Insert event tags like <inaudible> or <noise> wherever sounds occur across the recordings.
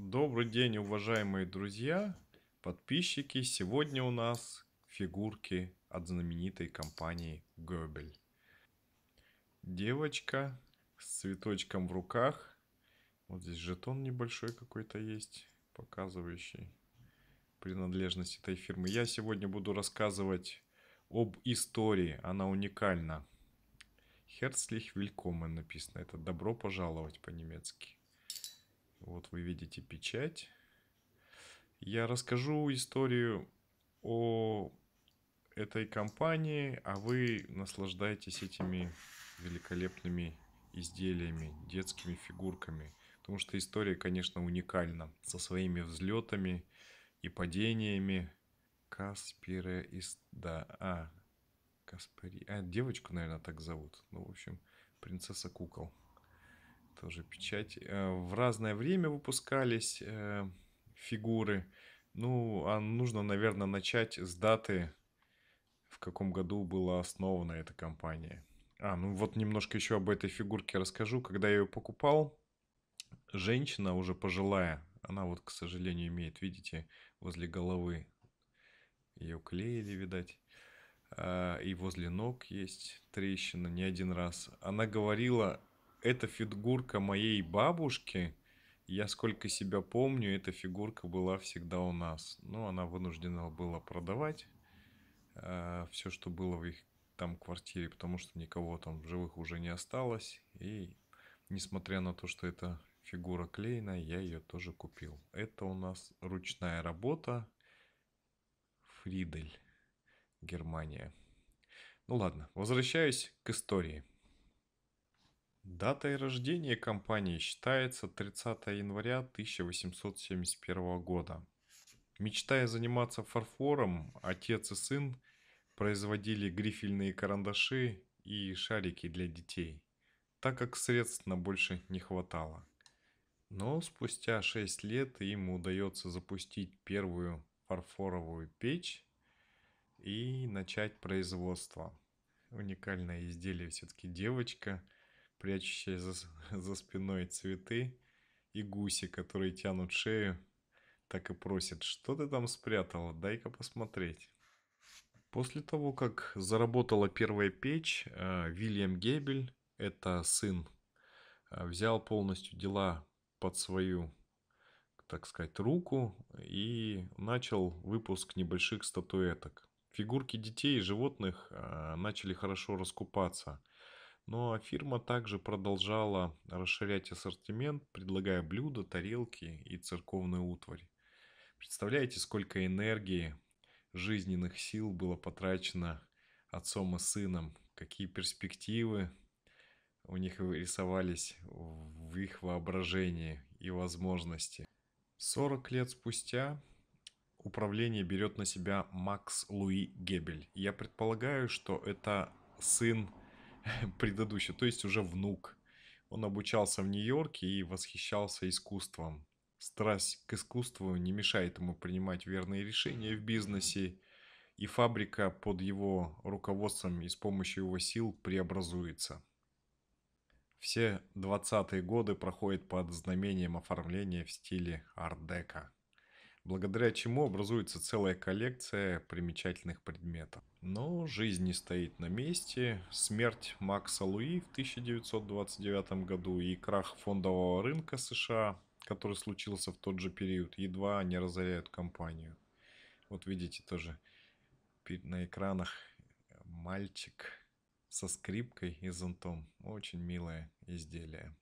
Добрый день, уважаемые друзья, подписчики. Сегодня у нас фигурки от знаменитой компании Гобель. Девочка с цветочком в руках. Вот здесь жетон небольшой какой-то есть, показывающий принадлежность этой фирмы. Я сегодня буду рассказывать об истории. Она уникальна. Herzlich willkommen написано. Это добро пожаловать по-немецки. Вот вы видите печать. Я расскажу историю о этой компании, а вы наслаждайтесь этими великолепными изделиями, детскими фигурками. Потому что история, конечно, уникальна. Со своими взлетами и падениями. Каспира из... Да, а... Каспари... А, девочку, наверное, так зовут. Ну, в общем, принцесса кукол тоже печать. Э, в разное время выпускались э, фигуры. Ну, а нужно, наверное, начать с даты, в каком году была основана эта компания. А, ну вот немножко еще об этой фигурке расскажу. Когда я ее покупал, женщина уже пожилая, она вот, к сожалению, имеет, видите, возле головы ее клеили, видать, э, и возле ног есть трещина не один раз. Она говорила, это фигурка моей бабушки. Я сколько себя помню, эта фигурка была всегда у нас. Но ну, она вынуждена была продавать э, все, что было в их там квартире, потому что никого там живых уже не осталось. И несмотря на то, что эта фигура клеена, я ее тоже купил. Это у нас ручная работа Фридель, Германия. Ну ладно, возвращаюсь к истории. Датой рождения компании считается 30 января 1871 года. Мечтая заниматься фарфором, отец и сын производили грифельные карандаши и шарики для детей, так как средств на больше не хватало. Но спустя 6 лет им удается запустить первую фарфоровую печь и начать производство. Уникальное изделие все-таки девочка – прячущие за, <laughs> за спиной цветы, и гуси, которые тянут шею, так и просят, что ты там спрятала, дай-ка посмотреть. После того, как заработала первая печь, э, Вильям Гебель, это сын, э, взял полностью дела под свою, так сказать, руку и начал выпуск небольших статуэток. Фигурки детей и животных э, начали хорошо раскупаться – но фирма также продолжала расширять ассортимент, предлагая блюда, тарелки и церковную утварь. Представляете, сколько энергии, жизненных сил было потрачено отцом и сыном, какие перспективы у них рисовались в их воображении и возможности. 40 лет спустя управление берет на себя Макс Луи Гебель. Я предполагаю, что это сын <laughs> предыдущий, то есть уже внук. Он обучался в Нью-Йорке и восхищался искусством. Страсть к искусству не мешает ему принимать верные решения в бизнесе, и фабрика под его руководством и с помощью его сил преобразуется. Все 20-е годы проходят под знамением оформления в стиле арт-дека благодаря чему образуется целая коллекция примечательных предметов. Но жизнь не стоит на месте. Смерть Макса Луи в 1929 году и крах фондового рынка США, который случился в тот же период, едва не разоряют компанию. Вот видите тоже на экранах мальчик со скрипкой и зонтом. Очень милое изделие.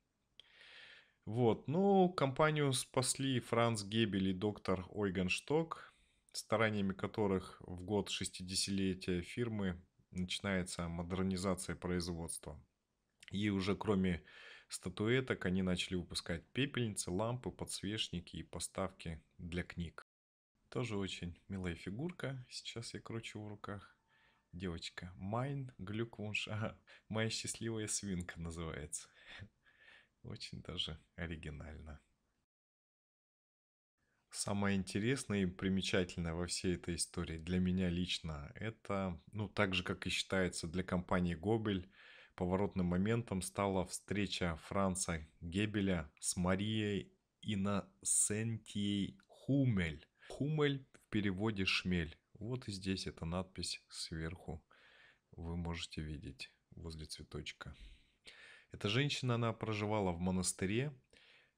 Вот, ну, компанию спасли Франц Гебель и доктор Ойгеншток, стараниями которых в год 60-летия фирмы начинается модернизация производства. И уже кроме статуэток они начали выпускать пепельницы, лампы, подсвечники и поставки для книг. Тоже очень милая фигурка. Сейчас я кручу в руках. Девочка. Майн Глюквунш. <laughs> Ага, моя счастливая свинка называется. Очень даже оригинально. Самое интересное и примечательное во всей этой истории для меня лично, это, ну, так же, как и считается для компании «Гобель», поворотным моментом стала встреча Франца Гебеля с Марией Инносентией Хумель. Хумель в переводе «шмель». Вот и здесь эта надпись сверху вы можете видеть возле цветочка. Эта женщина, она проживала в монастыре,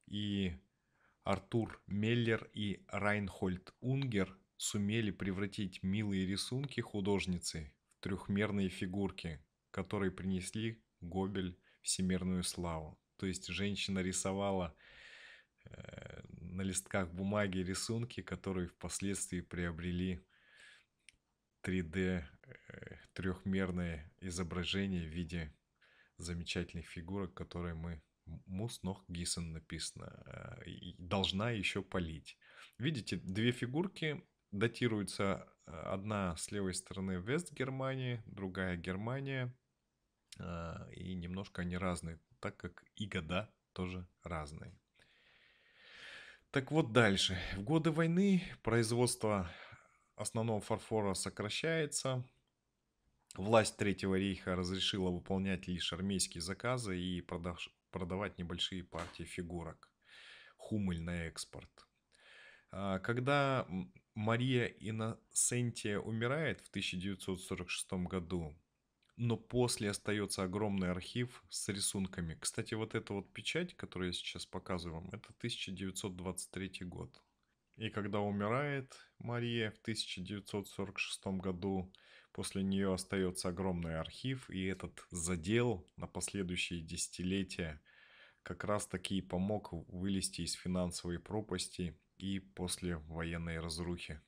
и Артур Меллер и Райнхольд Унгер сумели превратить милые рисунки художницы в трехмерные фигурки, которые принесли Гобель всемирную славу. То есть женщина рисовала э, на листках бумаги рисунки, которые впоследствии приобрели 3D э, трехмерное изображение в виде замечательных фигурок, которые мы Мус Нох Гисен написано. Э, должна еще полить. Видите, две фигурки датируются. Э, одна с левой стороны Вест Германии, другая Германия. Э, и немножко они разные, так как и года тоже разные. Так вот дальше. В годы войны производство основного фарфора сокращается, Власть Третьего рейха разрешила выполнять лишь армейские заказы и продаж, продавать небольшие партии фигурок. Хумель на экспорт. А, когда Мария Инносентия умирает в 1946 году, но после остается огромный архив с рисунками. Кстати, вот эта вот печать, которую я сейчас показываю вам, это 1923 год. И когда умирает Мария в 1946 году, После нее остается огромный архив, и этот задел на последующие десятилетия как раз таки и помог вылезти из финансовой пропасти и после военной разрухи.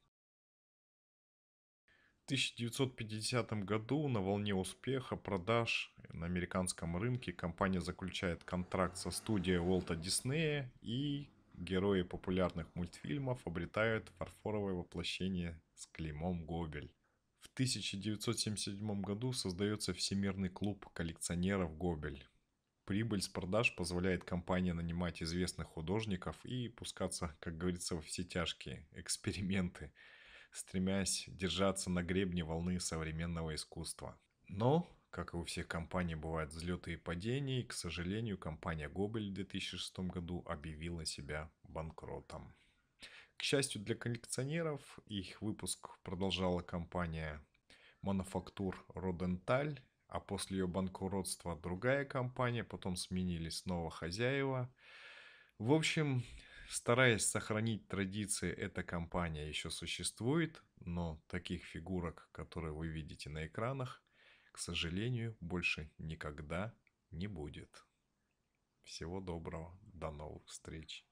В 1950 году на волне успеха продаж на американском рынке компания заключает контракт со студией Уолта Диснея и герои популярных мультфильмов обретают фарфоровое воплощение с клеймом Гобель. 1977 году создается Всемирный клуб коллекционеров «Гобель». Прибыль с продаж позволяет компании нанимать известных художников и пускаться, как говорится, во все тяжкие эксперименты, стремясь держаться на гребне волны современного искусства. Но, как и у всех компаний, бывают взлеты и падения, и, к сожалению, компания «Гобель» в 2006 году объявила себя банкротом. К счастью для коллекционеров, их выпуск продолжала компания мануфактур Роденталь, а после ее банкротства другая компания, потом сменили снова хозяева. В общем, стараясь сохранить традиции, эта компания еще существует, но таких фигурок, которые вы видите на экранах, к сожалению, больше никогда не будет. Всего доброго, до новых встреч.